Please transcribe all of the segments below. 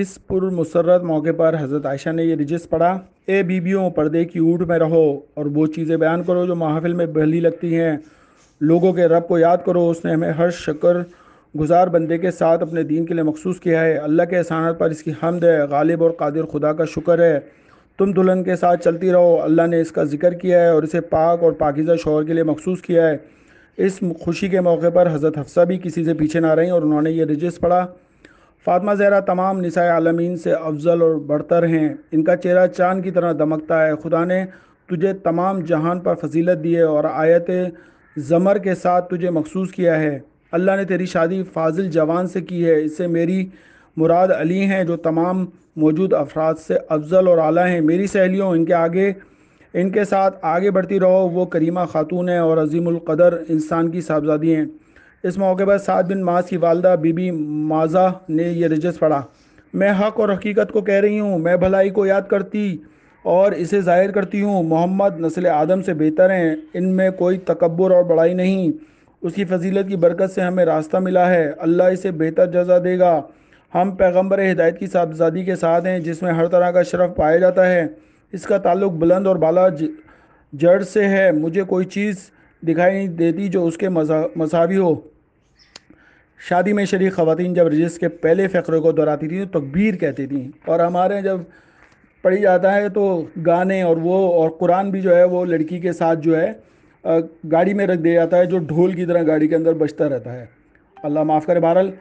इस पुर मुसरत मौके पर हज़रत आयशा ने यह रजिस पढ़ा ए बीबियों पर्दे की ऊट में रहो और वो चीज़ें बयान करो जो महाफिल में बहली लगती हैं लोगों के रब को याद करो उसने हमें हर शक्र गुजार बंदे के साथ अपने दीन के लिए मखसूस किया है अल्लाह के एहसानत पर इसकी हमद है गालिब और कादिर खुदा का शुक्र है तुम दुल्हन के साथ चलती रहो अल्लाह ने इसका जिक्र किया है और इसे पाक और पाकिज़ा शोहर के लिए मखसूस किया है इस खुशी के मौके पर हज़रत हफ्सा भी किसी से पीछे ना रहीं और उन्होंने ये रजिस पढ़ा फातमा जहरा तमाम निसाय आलमीन से अफजल और बढ़तर हैं इनका चेहरा चांद की तरह दमकता है खुदा ने तुझे तमाम जहान पर फजीलत दी है और आयत ज़मर के साथ तुझे मखसूस किया है अल्लाह ने तेरी शादी फाजिल जवान से की है इससे मेरी मुराद अली हैं जो तमाम मौजूद अफराद से अफजल और आला हैं मेरी सहेलियों इनके आगे इनके साथ आगे बढ़ती रहो वो करीमा खातून है और कदर इंसान की साहबजादी हैं इस मौके पर सात बिन मास की वालदा बीबी माजा ने यह रजस पढ़ा मैं हक और हकीकत को कह रही हूँ मैं भलाई को याद करती और इसे ज़ाहिर करती हूँ मोहम्मद नस्ल आदम से बेहतर हैं इनमें कोई तकबर और बड़ाई नहीं उसकी फजीलत की बरकत से हमें रास्ता मिला है अल्लाह इसे बेहतर जजा देगा हम पैगंबर हिदायत की साहबजादी के साथ हैं जिसमें हर तरह का शरफ पाया जाता है इसका ताल्लुक बुलंद और बाला जड़ से है मुझे कोई चीज़ दिखाई नहीं देती जो उसके मसावी हो शादी में शरीक खातन जब रजिस के पहले फ़करे को दोहराती थी तो तकबीर कहती थी और हमारे जब पढ़ी जाता है तो गाने और वो और कुरान भी जो है वो लड़की के साथ जो है गाड़ी में रख दिया जाता है जो ढोल की तरह गाड़ी के अंदर बजता रहता है अल्लाह माफ़ करे बहरल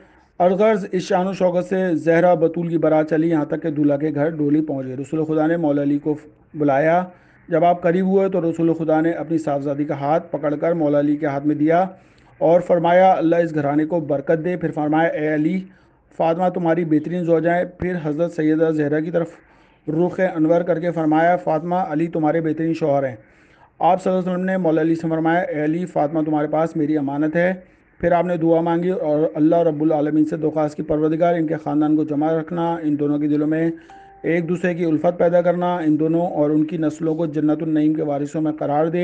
अरगर्ज इस शान शौकत से जहरा बतूल की बरात चली यहाँ तक कि दूल्हा के घर डोली पहुँच गई रसूल खुदा ने मौला अली को बुलाया जब आप करीब हुए तो रसूल खुदा ने अपनी साहबजादी का हाथ पकड़कर मौला अली के हाथ में दिया और फरमाया अल्लाह इस घराने को बरकत दे फिर फरमाया ए अली फातमा तुम्हारी बेहतरीन जो जाएँ फिर हज़रत सैदा जहरा की तरफ रुख अनवर करके फरमाया फ़ातिमा अली तुम्हारे बेहतरीन शोहर हैं आप वसल्लम ने मौला अली से फरमाया ए अली फ़ातिमा तुम्हारे पास मेरी अमानत है फिर आपने दुआ मांगी और अल्लाह रब्बुल से दोखास्त की परवदगार इनके ख़ानदान को जमा रखना इन दोनों के दिलों में एक दूसरे की उल्फत पैदा करना इन दोनों और उनकी नस्लों को नईम के वारिसों में करार दे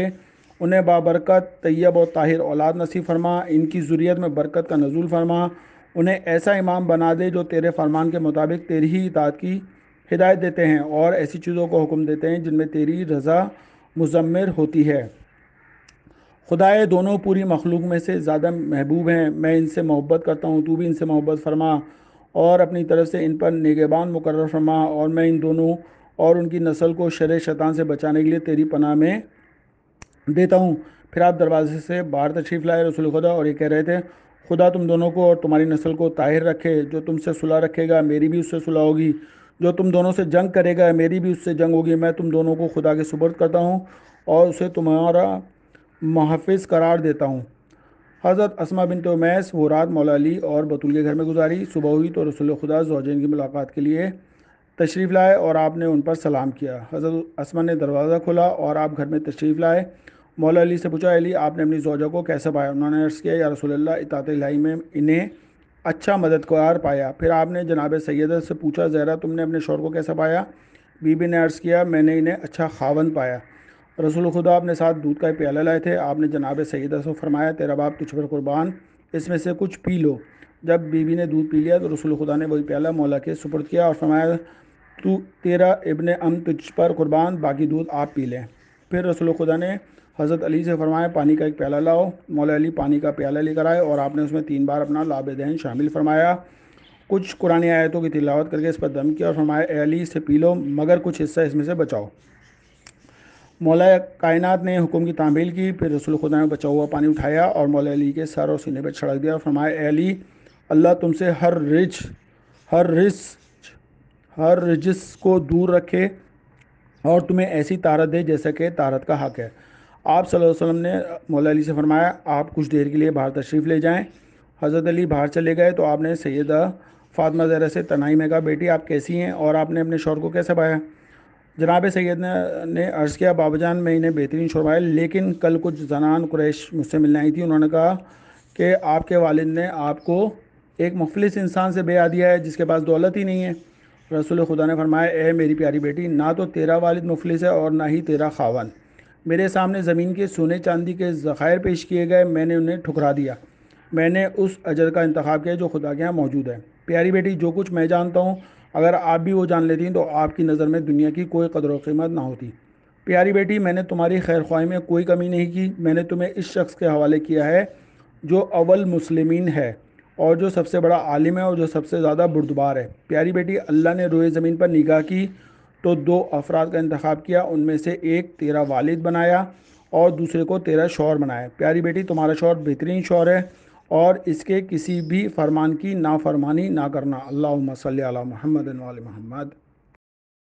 उन्हें बाबरकत तैयब और ताहिर औलाद नसीब फरमा इनकी ज़ुरीत में बरकत का नजूल फरमा उन्हें ऐसा इमाम बना दे जो तेरे फरमान के मुताबिक तेरी ही इताद की हिदायत देते हैं और ऐसी चीज़ों को हुक्म देते हैं जिनमें तेरी रज़ा मुजमर होती है खुदाए दोनों पूरी मखलूक में से ज़्यादा महबूब हैं मैं इनसे मोहब्बत करता हूँ तू भी इनसे मोहब्बत फरमा और अपनी तरफ से इन पर निगेबान मुकर फरमा और मैं इन दोनों और उनकी नस्ल को शर शैतान से बचाने के लिए तेरी पनाह में देता हूँ फिर आप दरवाजे से बाहर तशरीफ़ लाए रसूल खुदा और ये कह रहे थे खुदा तुम दोनों को और तुम्हारी नस्ल को ताहिर रखे जो तुमसे सुलह रखेगा मेरी भी उससे सुलह होगी जो तुम दोनों से जंग करेगा मेरी भी उससे जंग होगी मैं तुम दोनों को खुदा के सुबर्द करता हूँ और उसे तुम्हारा मुहाफ़ करार देता हूँ हज़रत असमा बिन तोमैस वो रात मौलाली और बतुल के घर में गुजारी सुबह हुई तो रसूल खुदा जोजैन की मुलाकात के लिए तशरीफ़ लाए और आपने उन पर सलाम किया हज़रत असमा ने दरवाज़ा खोला और आप घर में तशरीफ़ लाए मौला अली से पूछा अली आपने अपनी जोजा को कैसे पाया उन्होंने अर्ज़ किया या रसोल्ला इतात लाई में इन्हें अच्छा मददगार पाया फिर आपने जनाब सैद से पूछा ज़हरा तुमने अपने शोर को कैसे पाया बीबी ने अर्ज़ किया मैंने इन्हें अच्छा खावन पाया रसूल खुदा अपने साथ दूध का प्याला लाए थे आपने जनाब सैदा से फरमाया तेरा बाप तुझ पर कुर्बान इसमें से कुछ पी लो जब बीबी ने दूध पी लिया तो रसूल खुदा ने वही प्याला मौला के सुपुर्द किया और फरमाया तू तेरा इबन अम तुझ पर कुर्बान बाकी दूध आप पी लें फिर रसूल खुदा ने हज़रत अली से फरमाया पानी का एक प्याला लाओ मौला अली पानी का प्याला लेकर आए और आपने उसमें तीन बार अपना लाभ दहन शामिल फरमाया कुछ कुरान आयतों की तिलावत करके इस पर दम किया और फरमाया अली इसे पी लो मगर कुछ हिस्सा इसमें से बचाओ मौला कायनात ने हुकुम की तामील की फिर रसूल खुदा ने बचा हुआ पानी उठाया और मौला अली के सर और सीने पर छड़क दिया और फरमाया अली अल्लाह तुमसे हर रिज हर रिज हर रिजिस को दूर रखे और तुम्हें ऐसी तारत दे जैसा कि तारत का हक है आप सल्लल्लाहु अलैहि वसल्लम ने मौला अली से फरमाया आप कुछ देर के लिए बाहर तशरीफ़ ले जाएं हज़रत अली बाहर चले गए तो आपने सैदा फ़ातमा ज़रा से तनाई में कहा बेटी आप कैसी हैं और आपने अपने शोर को कैसे पाया जनाब सैद ने, अर्ज़ किया बाबा जान मैं इन्हें बेहतरीन शोर पाया लेकिन कल कुछ जनान कुरैश मुझसे मिलने आई थी उन्होंने कहा कि आपके वालिद ने आपको एक मुफलिस इंसान से ब्याह दिया है जिसके पास दौलत ही नहीं है रसूल खुदा ने फरमाया ए मेरी प्यारी बेटी ना तो तेरा वालिद मुफलिस है और ना ही तेरा खावन मेरे सामने ज़मीन के सोने चांदी के ज़ख़ायर पेश किए गए मैंने उन्हें ठुकरा दिया मैंने उस अजर का इंतखा किया जो खुदा के यहाँ मौजूद है प्यारी बेटी जो कुछ मैं जानता हूँ अगर आप भी वो जान लेती तो आपकी नज़र में दुनिया की कोई कदर कीमत ना होती प्यारी बेटी मैंने तुम्हारी खैर ख्वाही में कोई कमी नहीं की मैंने तुम्हें इस शख्स के हवाले किया है जो अव्वल मुसलमिन है और जो सबसे बड़ा आलिम है और जो सबसे ज़्यादा बुरदबार है प्यारी बेटी अल्लाह ने रोए ज़मीन पर निगाह की तो दो अफराद का इंतखब किया उनमें से एक तेरा वालिद बनाया और दूसरे को तेरा शौर बनाया प्यारी बेटी तुम्हारा शौर बेहतरीन शौर है और इसके किसी भी फरमान की नाफरमानी ना करना अल्लाह सल महमद महमद